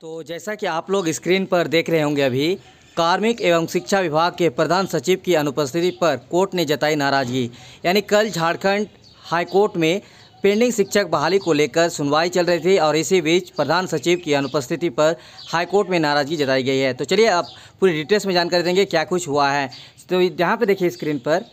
तो जैसा कि आप लोग स्क्रीन पर देख रहे होंगे अभी कार्मिक एवं शिक्षा विभाग के प्रधान सचिव की अनुपस्थिति पर कोर्ट ने जताई नाराजगी यानी कल झारखंड हाईकोर्ट में पेंडिंग शिक्षक बहाली को लेकर सुनवाई चल रही थी और इसी बीच प्रधान सचिव की अनुपस्थिति पर हाईकोर्ट में नाराजगी जताई गई है तो चलिए आप पूरी डिटेल्स में जानकारी देंगे क्या कुछ हुआ है तो यहाँ पर देखिए स्क्रीन पर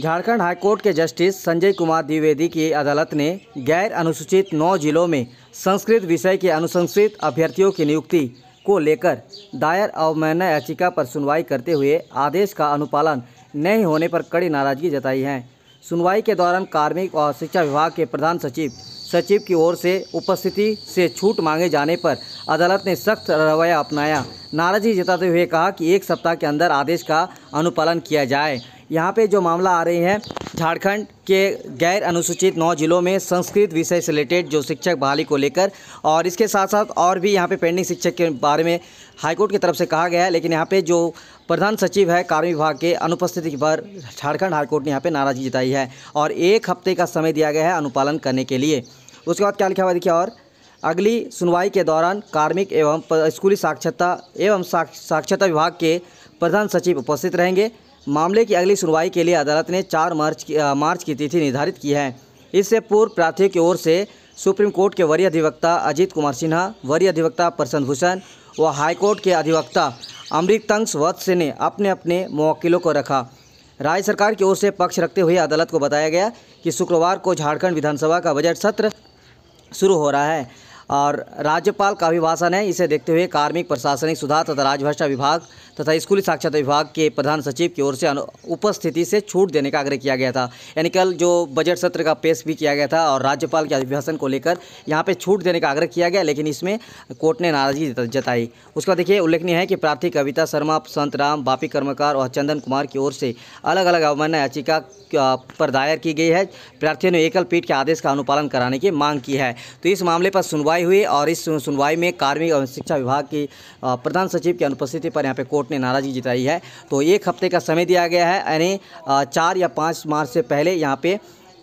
झारखंड हाईकोर्ट के जस्टिस संजय कुमार द्विवेदी की अदालत ने गैर अनुसूचित नौ जिलों में संस्कृत विषय के अनुसंसित अभ्यर्थियों की नियुक्ति को लेकर दायर अवमानना याचिका पर सुनवाई करते हुए आदेश का अनुपालन नहीं होने पर कड़ी नाराजगी जताई है सुनवाई के दौरान कार्मिक और शिक्षा विभाग के प्रधान सचिव सचिव की ओर से उपस्थिति से छूट मांगे जाने पर अदालत ने सख्त रवैया अपनाया नाराजगी जताते हुए कहा कि एक सप्ताह के अंदर आदेश का अनुपालन किया जाए यहाँ पे जो मामला आ रही है झारखंड के गैर अनुसूचित नौ जिलों में संस्कृत विषय से रिलेटेड जो शिक्षक बहाली को लेकर और इसके साथ साथ और भी यहाँ पे पेंडिंग शिक्षक के बारे में हाईकोर्ट की तरफ से कहा गया है लेकिन यहाँ पे जो प्रधान सचिव है कार्मिक विभाग के अनुपस्थिति पर झारखंड हाईकोर्ट ने यहाँ पर नाराज़गी जताई है और एक हफ्ते का समय दिया गया है अनुपालन करने के लिए उसके बाद क्या लिखा हुआ देखिए और अगली सुनवाई के दौरान कार्मिक एवं स्कूली साक्षरता एवं साक्षरता विभाग के प्रधान सचिव उपस्थित रहेंगे मामले की अगली सुनवाई के लिए अदालत ने चार मार्च की आ, मार्च की तिथि निर्धारित की है इससे पूर्व प्रार्थी की ओर से सुप्रीम कोर्ट के वरीय अधिवक्ता अजीत कुमार सिन्हा वरीय अधिवक्ता प्रसन्न भूषण व हाईकोर्ट के अधिवक्ता अमृतंश वत्स्य ने अपने अपने मुवक्लों को रखा राज्य सरकार की ओर से पक्ष रखते हुए अदालत को बताया गया कि शुक्रवार को झारखंड विधानसभा का बजट सत्र शुरू हो रहा है और राज्यपाल का अभिभाषण है इसे देखते हुए कार्मिक प्रशासनिक सुधार तथा राजभाषा विभाग तथा स्कूली साक्षरता विभाग के प्रधान सचिव की ओर से उपस्थिति से छूट देने का आग्रह किया गया था यानी कल जो बजट सत्र का पेश भी किया गया था और राज्यपाल के अभिभाषण को लेकर यहाँ पर छूट देने का आग्रह किया गया लेकिन इसमें कोर्ट ने नाराजगी जताई उसका देखिए उल्लेखनीय है कि प्रार्थी कविता शर्मा संत राम बापी कर्मकार और चंदन कुमार की ओर से अलग अलग अवमानना याचिका पर दायर की गई है प्रार्थियों ने एकल पीठ के आदेश का अनुपालन कराने की मांग की है तो इस मामले पर सुनवाई सुनवाई हुई और इस सुनवाई में कार्मिक एवं शिक्षा विभाग की प्रधान सचिव की अनुपस्थिति पर यहाँ पे कोर्ट ने नाराजगी जताई है तो एक हफ्ते का समय दिया गया है यानी चार या पाँच मार्च से पहले यहाँ पे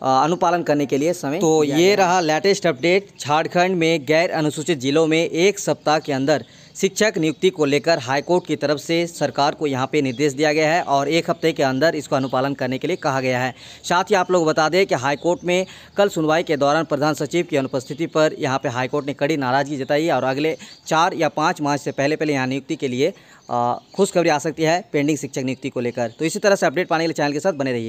अनुपालन करने के लिए समय तो ये रहा लेटेस्ट अपडेट झारखंड में गैर अनुसूचित जिलों में एक सप्ताह के अंदर शिक्षक नियुक्ति को लेकर हाईकोर्ट की तरफ से सरकार को यहाँ पे निर्देश दिया गया है और एक हफ्ते के अंदर इसका अनुपालन करने के लिए कहा गया है साथ ही आप लोग बता दें कि हाईकोर्ट में कल सुनवाई के दौरान प्रधान सचिव की अनुपस्थिति पर यहाँ पे हाईकोर्ट ने कड़ी नाराज़गी जताई और अगले चार या पाँच मार्च से पहले पहले यहाँ नियुक्ति के लिए खुशखबरी आ सकती है पेंडिंग शिक्षक नियुक्ति को लेकर तो इसी तरह से अपडेट पाने के लिए चैनल के साथ बने रहिए